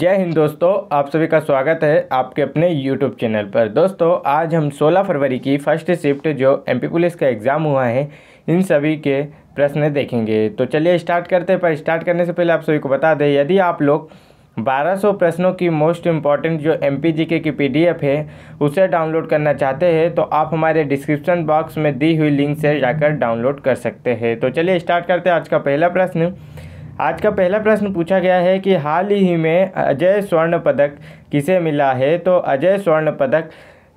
जय हिंद दोस्तों आप सभी का स्वागत है आपके अपने YouTube चैनल पर दोस्तों आज हम 16 फरवरी की फर्स्ट शिफ्ट जो एम पुलिस का एग्ज़ाम हुआ है इन सभी के प्रश्न देखेंगे तो चलिए स्टार्ट करते हैं पर स्टार्ट करने से पहले आप सभी को बता दें यदि आप लोग 1200 प्रश्नों की मोस्ट इम्पॉर्टेंट जो एम पी जी के की पी है उसे डाउनलोड करना चाहते हैं तो आप हमारे डिस्क्रिप्शन बॉक्स में दी हुई लिंक से जाकर डाउनलोड कर सकते हैं तो चलिए स्टार्ट करते हैं आज का पहला प्रश्न आज का पहला प्रश्न पूछा गया है कि हाल ही में अजय स्वर्ण पदक किसे मिला है तो अजय स्वर्ण पदक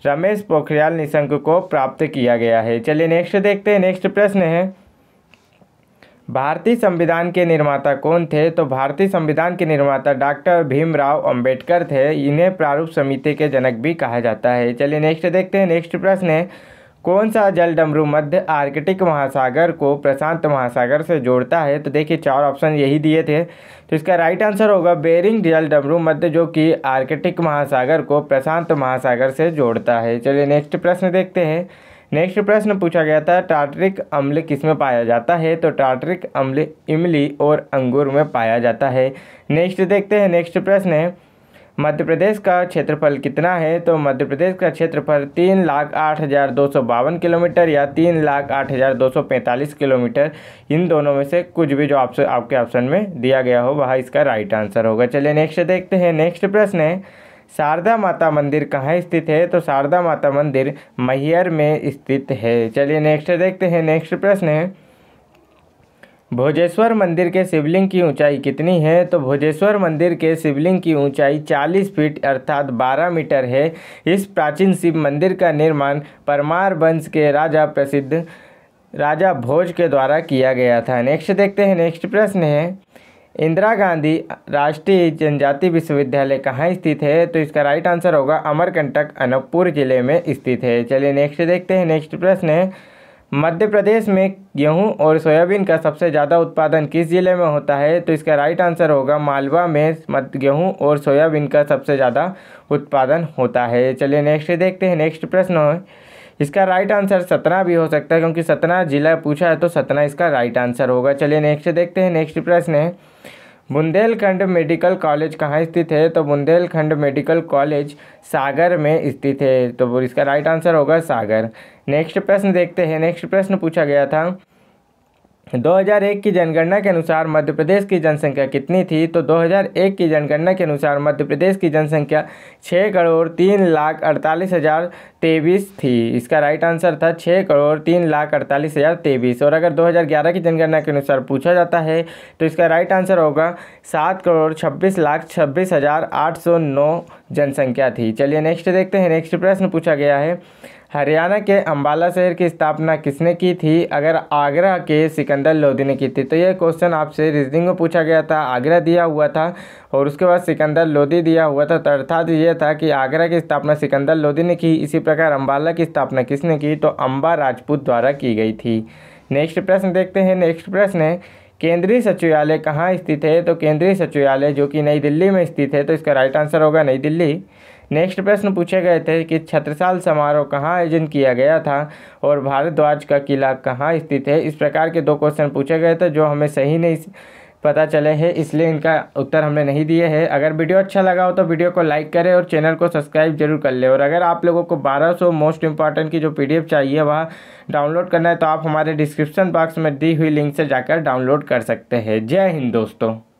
रमेश पोखरियाल निशंक को प्राप्त किया गया है चलिए नेक्स्ट देखते हैं नेक्स्ट प्रश्न है भारतीय संविधान के निर्माता कौन थे तो भारतीय संविधान के निर्माता डॉक्टर भीमराव अंबेडकर थे इन्हें प्रारूप समिति के जनक भी कहा जाता है चलिए नेक्स्ट देखते हैं नेक्स्ट प्रश्न है कौन सा जल डमरू मध्य आर्कटिक महासागर को प्रशांत महासागर से जोड़ता है तो देखिए चार ऑप्शन यही दिए थे तो इसका राइट आंसर होगा बेरिंग जल डमरू मध्य जो कि आर्कटिक महासागर को प्रशांत महासागर से जोड़ता है चलिए नेक्स्ट प्रश्न देखते हैं नेक्स्ट प्रश्न पूछा गया था टार्टरिक अम्ल किस में पाया जाता है तो टार्टरिक अम्ल इमली और अंगूर में पाया जाता है नेक्स्ट देखते हैं नेक्स्ट प्रश्न है मध्य प्रदेश का क्षेत्रफल कितना है तो मध्य प्रदेश का क्षेत्रफल तीन लाख आठ हज़ार दो सौ बावन किलोमीटर या तीन लाख आठ हज़ार दो सौ पैंतालीस किलोमीटर इन दोनों में से कुछ भी जो आपसे आपके ऑप्शन में दिया गया हो वह इसका राइट आंसर होगा चलिए नेक्स्ट देखते हैं नेक्स्ट प्रश्न है शारदा माता मंदिर कहाँ स्थित है तो शारदा माता मंदिर मैहर में स्थित है चलिए नेक्स्ट देखते हैं नेक्स्ट प्रश्न है भोजेश्वर मंदिर के शिवलिंग की ऊंचाई कितनी है तो भोजेश्वर मंदिर के शिवलिंग की ऊंचाई 40 फीट अर्थात 12 मीटर है इस प्राचीन शिव मंदिर का निर्माण परमार वंश के राजा प्रसिद्ध राजा भोज के द्वारा किया गया था नेक्स्ट देखते हैं नेक्स्ट प्रश्न है इंदिरा गांधी राष्ट्रीय जनजाति विश्वविद्यालय कहाँ स्थित है तो इसका राइट आंसर होगा अमरकंटक अनूपपुर जिले में स्थित है चलिए नेक्स्ट देखते हैं नेक्स्ट प्रश्न है मध्य प्रदेश में गेहूं और सोयाबीन का सबसे ज़्यादा उत्पादन किस जिले में होता है तो इसका राइट आंसर होगा मालवा में गेहूं और सोयाबीन का सबसे ज़्यादा उत्पादन होता है चलिए नेक्स्ट देखते हैं नेक्स्ट प्रश्न है इसका राइट आंसर सतना भी हो सकता है क्योंकि सतना जिला पूछा है तो सतना इसका राइट आंसर होगा चलिए नेक्स्ट देखते हैं नेक्स्ट प्रश्न है बुंदेलखंड मेडिकल कॉलेज कहाँ स्थित है तो बुंदेलखंड मेडिकल कॉलेज सागर में स्थित है तो इसका राइट आंसर होगा सागर नेक्स्ट प्रश्न देखते हैं नेक्स्ट प्रश्न पूछा गया था 2001 की जनगणना के अनुसार मध्य प्रदेश की जनसंख्या कितनी थी तो 2001 की जनगणना के अनुसार मध्य प्रदेश की जनसंख्या छः करोड़ तीन लाख अड़तालीस हज़ार तेईस थी इसका राइट आंसर था छः करोड़ तीन लाख अड़तालीस हज़ार तेईस और अगर 2011 की जनगणना के अनुसार पूछा जाता है तो इसका राइट आंसर होगा सात करोड़ छब्बीस लाख छब्बीस हज़ार आठ सौ नौ जनसंख्या थी चलिए नेक्स्ट देखते हैं नेक्स्ट प्रश्न पूछा गया है हरियाणा के अंबाला शहर की स्थापना किसने की थी अगर आगरा के सिकंदर लोधी ने की थी तो यह क्वेश्चन आपसे रीजनिंग में पूछा गया था आगरा दिया हुआ था और उसके बाद सिकंदर लोधी दिया हुआ था तो अर्थात यह था कि आगरा की स्थापना सिकंदर लोधी ने की इसी प्रकार अंबाला की स्थापना किसने की तो अम्बा राजपूत द्वारा की गई थी नेक्स्ट प्रश्न देखते हैं नेक्स्ट प्रश्न है केंद्रीय सचिवालय कहाँ स्थित है तो केंद्रीय सचिवालय जो कि नई दिल्ली में स्थित है तो इसका राइट आंसर होगा नई दिल्ली नेक्स्ट प्रश्न पूछे गए थे कि छत्रसाल समारोह कहाँ आयोजन किया गया था और भारद्वाज का किला कहाँ स्थित है इस प्रकार के दो क्वेश्चन पूछे गए थे जो हमें सही नहीं पता चले हैं इसलिए इनका उत्तर हमने नहीं दिए हैं अगर वीडियो अच्छा लगा हो तो वीडियो को लाइक करें और चैनल को सब्सक्राइब जरूर कर लें और अगर आप लोगों को 1200 मोस्ट इंपॉर्टेंट की जो पीडीएफ चाहिए वह डाउनलोड करना है तो आप हमारे डिस्क्रिप्शन बॉक्स में दी हुई लिंक से जाकर डाउनलोड कर सकते हैं जय हिंद दोस्तों